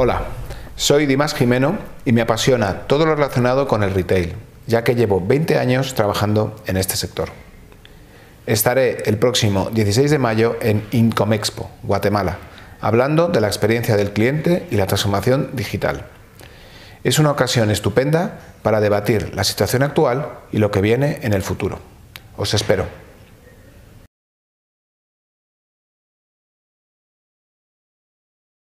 Hola, soy Dimas Jimeno y me apasiona todo lo relacionado con el retail, ya que llevo 20 años trabajando en este sector. Estaré el próximo 16 de mayo en Incomexpo, Guatemala, hablando de la experiencia del cliente y la transformación digital. Es una ocasión estupenda para debatir la situación actual y lo que viene en el futuro. Os espero.